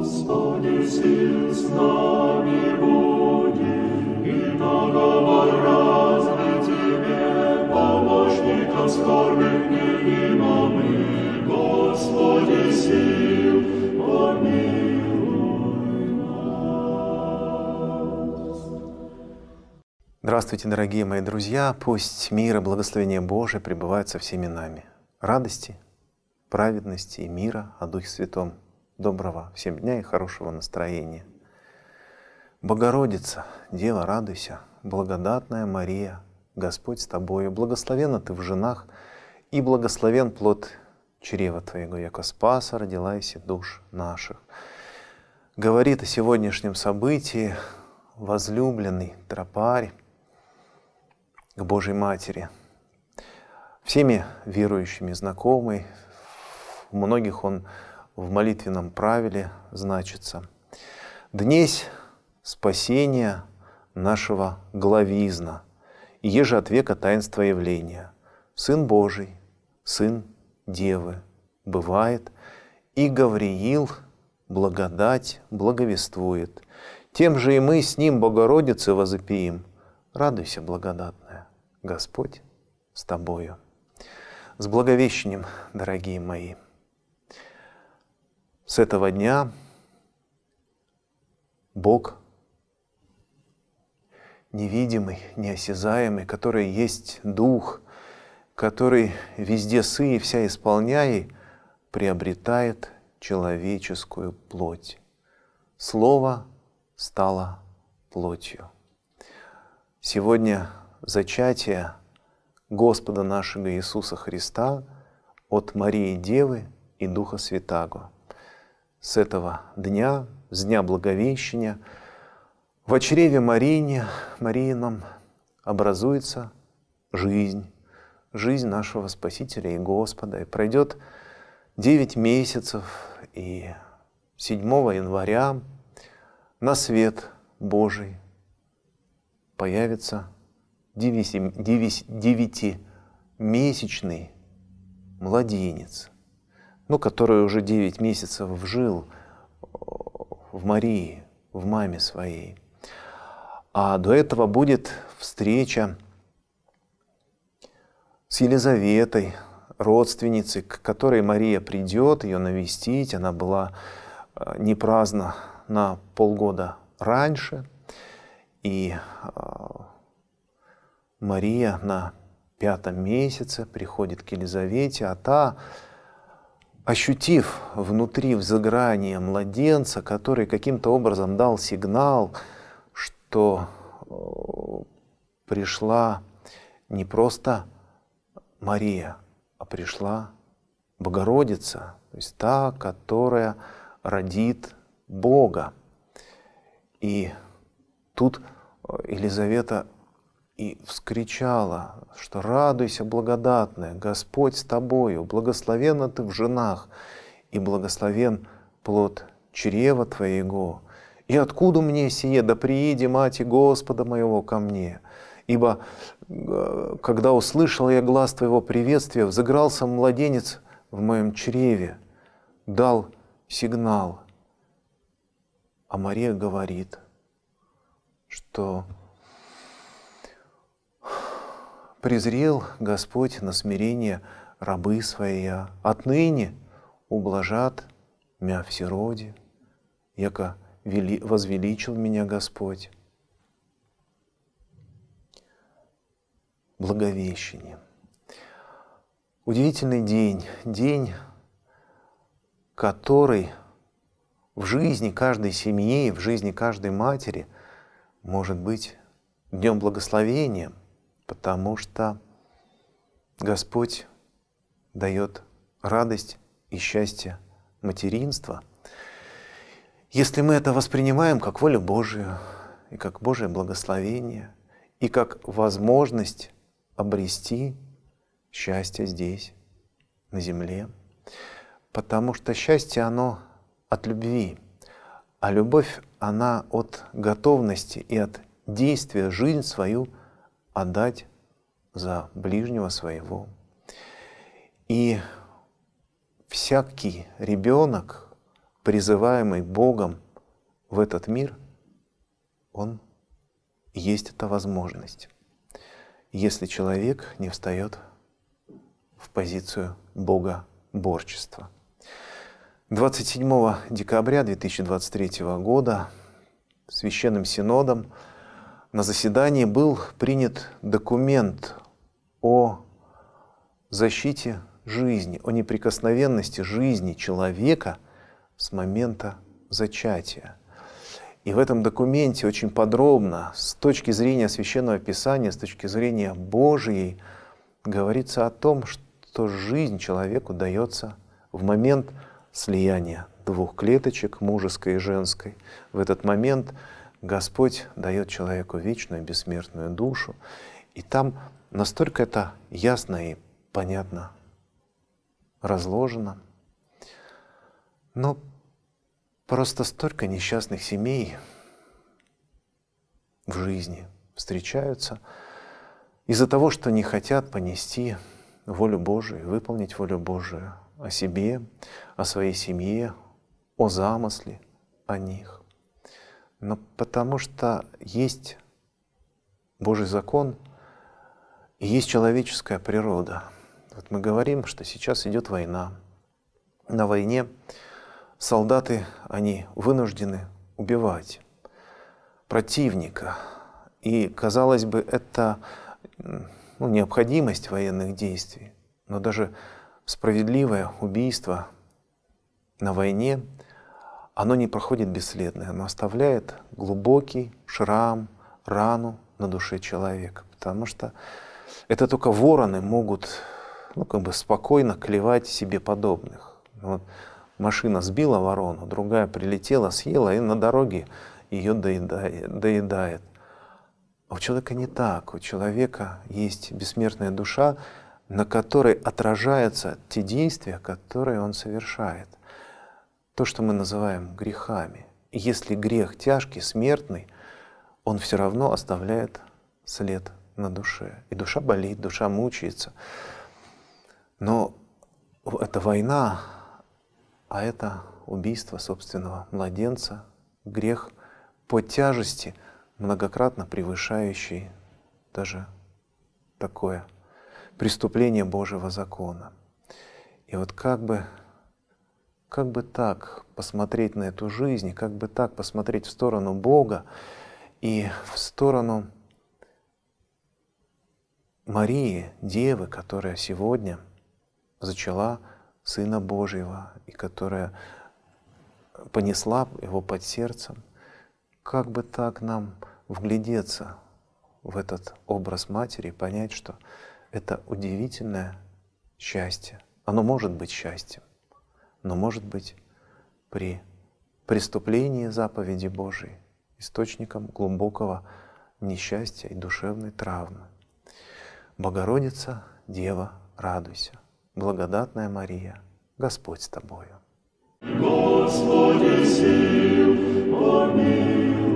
Господи, сил с нами будет, и договор разный Тебе, помощником скорбных невимо Господи, сил, помилуй Здравствуйте, дорогие мои друзья! Пусть мир и благословение Божие пребывают со всеми нами. Радости, праведности и мира о Духе Святом – Доброго всем дня и хорошего настроения. Богородица, дева, радуйся, благодатная Мария, Господь с тобою, благословена ты в женах, и благословен плод чрева твоего, яко спаса родилась и душ наших. Говорит о сегодняшнем событии возлюбленный тропарь к Божьей Матери, всеми верующими знакомый, у многих он в молитвенном правиле значится «Днесь спасение нашего главизна, еже от века таинство явления, Сын Божий, Сын Девы, бывает, и Гавриил благодать благовествует. Тем же и мы с ним Богородице возопиим. Радуйся, благодатная, Господь с тобою». С Благовещением, дорогие мои! С этого дня Бог невидимый, неосязаемый, который есть Дух, который везде сы и вся исполняй, приобретает человеческую плоть. Слово стало плотью. Сегодня зачатие Господа нашего Иисуса Христа от Марии Девы и Духа Святаго – с этого дня, с дня Благовещения, в чреве Марине, Мариином образуется жизнь, жизнь нашего Спасителя и Господа. И пройдет 9 месяцев, и 7 января на свет Божий появится девятимесячный младенец – ну, который уже 9 месяцев жил э, в Марии, в маме своей. А до этого будет встреча с Елизаветой, родственницей, к которой Мария придет ее навестить. Она была э, не праздно на полгода раньше. И э, Мария на пятом месяце приходит к Елизавете, а та ощутив внутри взыграние младенца, который каким-то образом дал сигнал, что э, пришла не просто Мария, а пришла Богородица, то есть та, которая родит Бога. И тут э, Елизавета и вскричала, что «Радуйся, благодатная, Господь с тобою, благословенна ты в женах, и благословен плод чрева твоего. И откуда мне сие, да прииди, мать Господа моего, ко мне?» Ибо, э, когда услышал я глаз твоего приветствия, взыгрался младенец в моем чреве, дал сигнал. А Мария говорит, что презрел Господь на смирение рабы своя. А отныне ублажат мя всероди, яко вели, возвеличил меня Господь. Благовещение. Удивительный день, день, который в жизни каждой семьи, в жизни каждой матери может быть днем благословения, потому что Господь дает радость и счастье материнства. Если мы это воспринимаем как волю Божию, и как Божие благословение, и как возможность обрести счастье здесь, на земле. Потому что счастье, оно от любви, а любовь, она от готовности и от действия жизнь свою – отдать за ближнего своего. И всякий ребенок, призываемый Богом в этот мир, он есть эта возможность, если человек не встает в позицию Бога борчества. 27 декабря 2023 года Священным Синодом на заседании был принят документ о защите жизни, о неприкосновенности жизни человека с момента зачатия. И в этом документе очень подробно, с точки зрения Священного Писания, с точки зрения Божьей, говорится о том, что жизнь человеку дается в момент слияния двух клеточек, мужеской и женской. В этот момент – Господь дает человеку вечную бессмертную душу, и там настолько это ясно и понятно разложено. Но просто столько несчастных семей в жизни встречаются из-за того, что не хотят понести волю Божию, выполнить волю Божию о себе, о своей семье, о замысле, о них но потому что есть Божий закон и есть человеческая природа. Вот мы говорим, что сейчас идет война. На войне солдаты, они вынуждены убивать противника. И, казалось бы, это ну, необходимость военных действий, но даже справедливое убийство на войне оно не проходит бесследно, оно оставляет глубокий шрам, рану на душе человека, потому что это только вороны могут ну, как бы спокойно клевать себе подобных. Вот машина сбила ворону, другая прилетела, съела и на дороге ее доедает. А у человека не так. У человека есть бессмертная душа, на которой отражаются те действия, которые он совершает то, что мы называем грехами. Если грех тяжкий, смертный, он все равно оставляет след на душе. И душа болит, душа мучается. Но это война, а это убийство собственного младенца, грех по тяжести, многократно превышающий даже такое преступление Божьего закона. И вот как бы как бы так посмотреть на эту жизнь, как бы так посмотреть в сторону Бога и в сторону Марии, Девы, которая сегодня зачала Сына Божьего и которая понесла его под сердцем. Как бы так нам вглядеться в этот образ матери и понять, что это удивительное счастье. Оно может быть счастьем но, может быть, при преступлении заповеди Божией, источником глубокого несчастья и душевной травмы. Богородица, Дева, радуйся. Благодатная Мария, Господь с тобою. Господи, сил, помилуй.